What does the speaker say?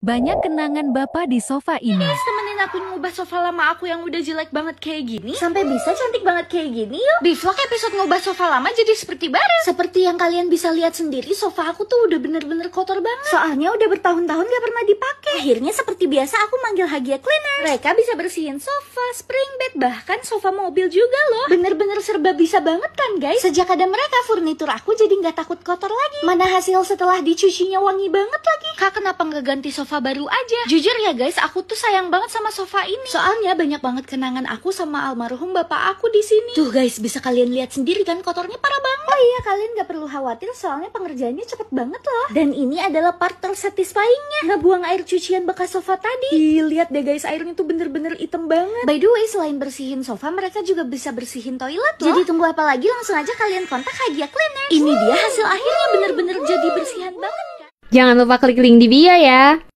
Banyak kenangan Bapak di sofa ini. guys temenin aku ngubah sofa lama aku yang udah jelek banget kayak gini. Sampai bisa cantik banget kayak gini yuk. Di vlog episode ngubah sofa lama jadi seperti baru. Seperti yang kalian bisa lihat sendiri, sofa aku tuh udah bener-bener kotor banget. Soalnya udah bertahun-tahun gak pernah dipakai. Akhirnya seperti biasa aku manggil Hagia Cleaner. Mereka bisa bersihin sofa, spring bed, bahkan sofa mobil juga loh. Bener-bener serba bisa banget kan guys? Sejak ada mereka, furnitur aku jadi gak takut kotor lagi. Mana hasil setelah dicucinya wangi banget lagi kakak kenapa nggak ganti sofa baru aja? Jujur ya guys, aku tuh sayang banget sama sofa ini. Soalnya banyak banget kenangan aku sama almarhum bapak aku di sini. Tuh guys, bisa kalian lihat sendiri kan kotornya parah banget. Oh iya, kalian nggak perlu khawatir soalnya pengerjaannya cepet banget loh. Dan ini adalah part tersatisfyingnya. buang air cucian bekas sofa tadi. Ih, lihat deh guys, airnya tuh bener-bener item banget. By the way, selain bersihin sofa, mereka juga bisa bersihin toilet loh. Jadi tunggu apa lagi? Langsung aja kalian kontak Hagia cleaners. Ini dia hasil akhirnya bener-bener Jangan lupa klik link di bio ya.